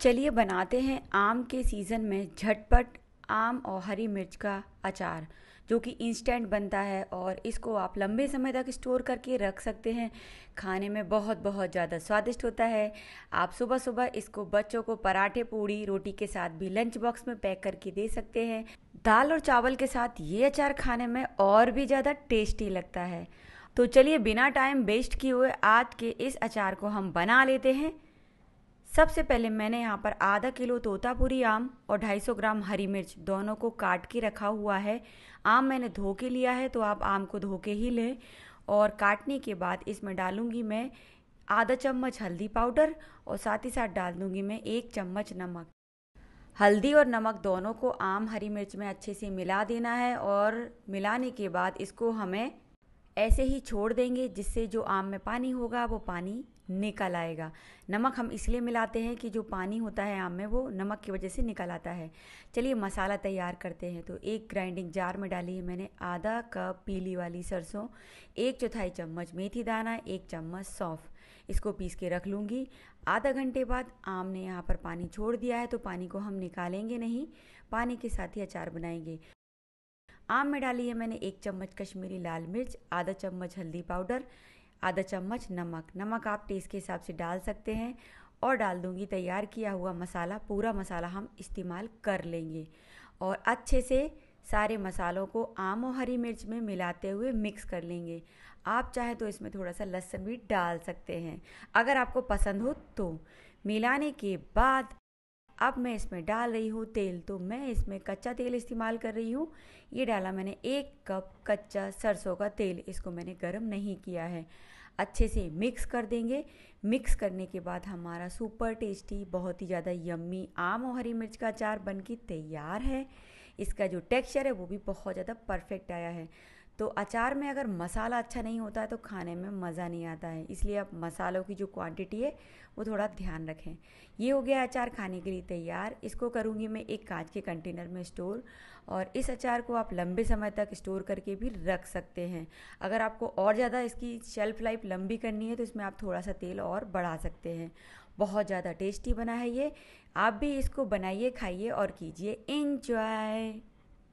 चलिए बनाते हैं आम के सीज़न में झटपट आम और हरी मिर्च का अचार जो कि इंस्टेंट बनता है और इसको आप लंबे समय तक स्टोर करके रख सकते हैं खाने में बहुत बहुत ज़्यादा स्वादिष्ट होता है आप सुबह सुबह इसको बच्चों को पराठे पूड़ी रोटी के साथ भी लंच बॉक्स में पैक करके दे सकते हैं दाल और चावल के साथ ये अचार खाने में और भी ज़्यादा टेस्टी लगता है तो चलिए बिना टाइम वेस्ट किए हुए आज के इस अचार को हम बना लेते हैं सबसे पहले मैंने यहाँ पर आधा किलो तोतापुरी आम और 250 ग्राम हरी मिर्च दोनों को काट के रखा हुआ है आम मैंने धो के लिया है तो आप आम को धो के ही लें और काटने के बाद इसमें डालूंगी मैं आधा चम्मच हल्दी पाउडर और साथ ही साथ डाल दूंगी मैं एक चम्मच नमक हल्दी और नमक दोनों को आम हरी मिर्च में अच्छे से मिला देना है और मिलाने के बाद इसको हमें ऐसे ही छोड़ देंगे जिससे जो आम में पानी होगा वो पानी निकल आएगा नमक हम इसलिए मिलाते हैं कि जो पानी होता है आम में वो नमक की वजह से निकल आता है चलिए मसाला तैयार करते हैं तो एक ग्राइंडिंग जार में डाली है मैंने आधा कप पीली वाली सरसों एक चौथाई चम्मच मेथी दाना एक चम्मच सौंफ इसको पीस के रख लूँगी आधा घंटे बाद आम ने यहाँ पर पानी छोड़ दिया है तो पानी को हम निकालेंगे नहीं पानी के साथ ही अचार बनाएंगे आम में डाली है मैंने एक चम्मच कश्मीरी लाल मिर्च आधा चम्मच हल्दी पाउडर आधा चम्मच नमक नमक आप टेस्ट के हिसाब से डाल सकते हैं और डाल दूंगी तैयार किया हुआ मसाला पूरा मसाला हम इस्तेमाल कर लेंगे और अच्छे से सारे मसालों को आम और हरी मिर्च में मिलाते हुए मिक्स कर लेंगे आप चाहे तो इसमें थोड़ा सा लहसुन भी डाल सकते हैं अगर आपको पसंद हो तो मिलाने के बाद अब मैं इसमें डाल रही हूँ तेल तो मैं इसमें कच्चा तेल इस्तेमाल कर रही हूँ ये डाला मैंने एक कप कच्चा सरसों का तेल इसको मैंने गर्म नहीं किया है अच्छे से मिक्स कर देंगे मिक्स करने के बाद हमारा सुपर टेस्टी बहुत ही ज़्यादा यम्मी आम और हरी मिर्च का अचार बन के तैयार है इसका जो टेक्सचर है वो भी बहुत ज़्यादा परफेक्ट आया है तो अचार में अगर मसाला अच्छा नहीं होता है तो खाने में मज़ा नहीं आता है इसलिए आप मसालों की जो क्वांटिटी है वो थोड़ा ध्यान रखें ये हो गया अचार खाने के लिए तैयार इसको करूँगी मैं एक कांच के कंटेनर में स्टोर और इस अचार को आप लंबे समय तक स्टोर करके भी रख सकते हैं अगर आपको और ज़्यादा इसकी शेल्फ़ लाइफ लंबी करनी है तो इसमें आप थोड़ा सा तेल और बढ़ा सकते हैं बहुत ज़्यादा टेस्टी बना है ये आप भी इसको बनाइए खाइए और कीजिए इन्जॉय